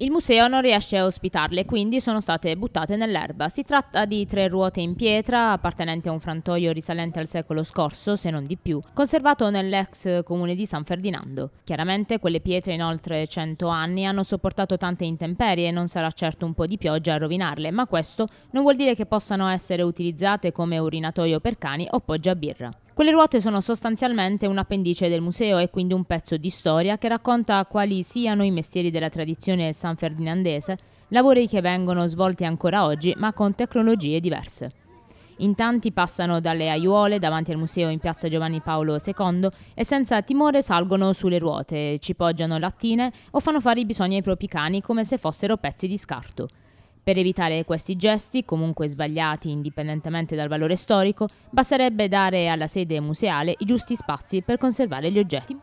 Il museo non riesce a ospitarle, quindi sono state buttate nell'erba. Si tratta di tre ruote in pietra appartenenti a un frantoio risalente al secolo scorso, se non di più, conservato nell'ex comune di San Ferdinando. Chiaramente quelle pietre in oltre 100 anni hanno sopportato tante intemperie e non sarà certo un po' di pioggia a rovinarle, ma questo non vuol dire che possano essere utilizzate come urinatoio per cani o poggia birra. Quelle ruote sono sostanzialmente un appendice del museo e quindi un pezzo di storia che racconta quali siano i mestieri della tradizione sanferdinandese, lavori che vengono svolti ancora oggi ma con tecnologie diverse. In tanti passano dalle aiuole davanti al museo in piazza Giovanni Paolo II e senza timore salgono sulle ruote, ci poggiano lattine o fanno fare i bisogni ai propri cani come se fossero pezzi di scarto. Per evitare questi gesti, comunque sbagliati indipendentemente dal valore storico, basterebbe dare alla sede museale i giusti spazi per conservare gli oggetti.